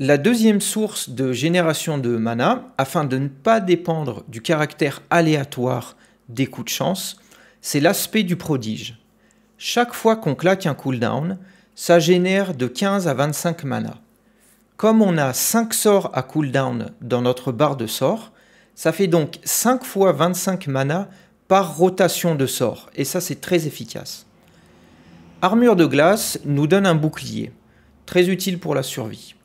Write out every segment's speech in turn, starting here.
la deuxième source de génération de mana, afin de ne pas dépendre du caractère aléatoire des coups de chance, c'est l'aspect du prodige. Chaque fois qu'on claque un cooldown, ça génère de 15 à 25 mana. Comme on a 5 sorts à cooldown dans notre barre de sorts, ça fait donc 5 fois 25 mana par rotation de sorts, et ça c'est très efficace. Armure de glace nous donne un bouclier, très utile pour la survie.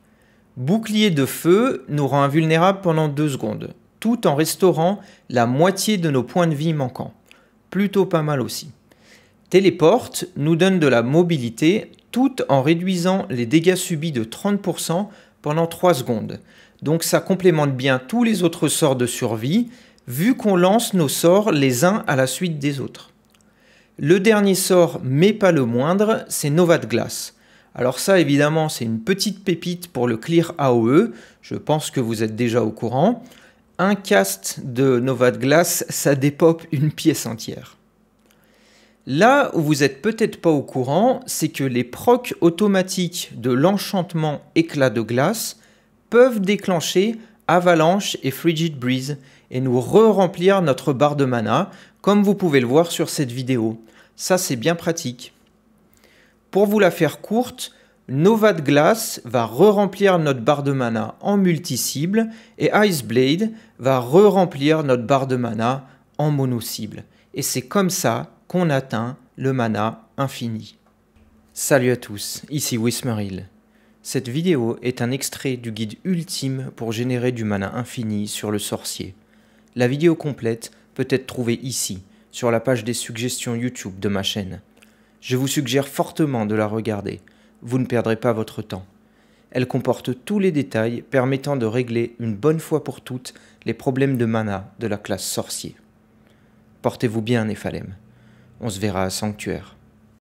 Bouclier de feu nous rend invulnérables pendant 2 secondes, tout en restaurant la moitié de nos points de vie manquants. Plutôt pas mal aussi. Téléporte nous donne de la mobilité tout en réduisant les dégâts subis de 30% pendant 3 secondes. Donc ça complémente bien tous les autres sorts de survie, vu qu'on lance nos sorts les uns à la suite des autres. Le dernier sort, mais pas le moindre, c'est Nova de Glace. Alors ça, évidemment, c'est une petite pépite pour le Clear AOE. Je pense que vous êtes déjà au courant. Un cast de Nova de Glace, ça dépop une pièce entière. Là où vous n'êtes peut-être pas au courant, c'est que les procs automatiques de l'enchantement éclat de glace peuvent déclencher Avalanche et Frigid Breeze et nous re-remplir notre barre de mana, comme vous pouvez le voir sur cette vidéo. Ça, c'est bien pratique. Pour vous la faire courte, Nova de Glace va re-remplir notre barre de mana en multi-cible et Ice Blade va re-remplir notre barre de mana en mono-cible. Et c'est comme ça qu'on atteint le mana infini. Salut à tous, ici Wismeril. Cette vidéo est un extrait du guide ultime pour générer du mana infini sur le sorcier. La vidéo complète peut être trouvée ici, sur la page des suggestions YouTube de ma chaîne. Je vous suggère fortement de la regarder, vous ne perdrez pas votre temps. Elle comporte tous les détails permettant de régler une bonne fois pour toutes les problèmes de mana de la classe sorcier. Portez-vous bien, Néphalem. On se verra à Sanctuaire.